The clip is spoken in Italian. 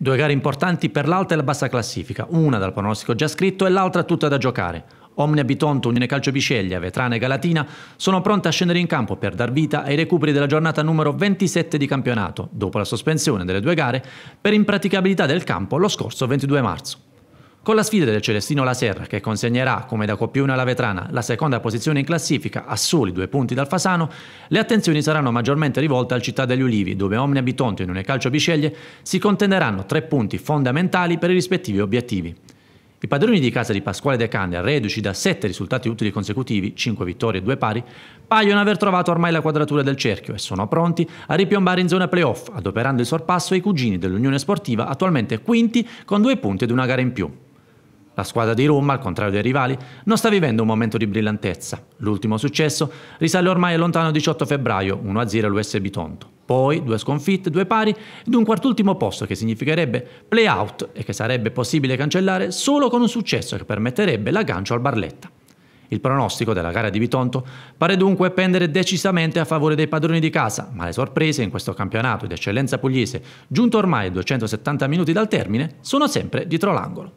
Due gare importanti per l'alta e la bassa classifica, una dal pronostico già scritto e l'altra tutta da giocare. Omnia Bitonto, Unione Calcio Bisceglia, Vetrana e Galatina sono pronte a scendere in campo per dar vita ai recuperi della giornata numero 27 di campionato, dopo la sospensione delle due gare per impraticabilità del campo lo scorso 22 marzo. Con la sfida del Celestino Laserra, che consegnerà come da Coppione alla Vetrana la seconda posizione in classifica a soli due punti dal Fasano, le attenzioni saranno maggiormente rivolte al Città degli Ulivi, dove Omnia Bitonto e Nune Calcio Bisceglie si contenderanno tre punti fondamentali per i rispettivi obiettivi. I padroni di casa di Pasquale De Candia, reduci da sette risultati utili consecutivi, 5 vittorie e 2 pari, paiono aver trovato ormai la quadratura del cerchio e sono pronti a ripiombare in zona playoff, adoperando il sorpasso ai cugini dell'Unione Sportiva, attualmente quinti con due punti ed una gara in più. La squadra di Roma, al contrario dei rivali, non sta vivendo un momento di brillantezza. L'ultimo successo risale ormai al lontano 18 febbraio, 1-0 all'US Bitonto. Poi due sconfitte, due pari ed un quartultimo posto che significherebbe play-out e che sarebbe possibile cancellare solo con un successo che permetterebbe l'aggancio al Barletta. Il pronostico della gara di Bitonto pare dunque pendere decisamente a favore dei padroni di casa, ma le sorprese in questo campionato di eccellenza pugliese, giunto ormai a 270 minuti dal termine, sono sempre dietro l'angolo.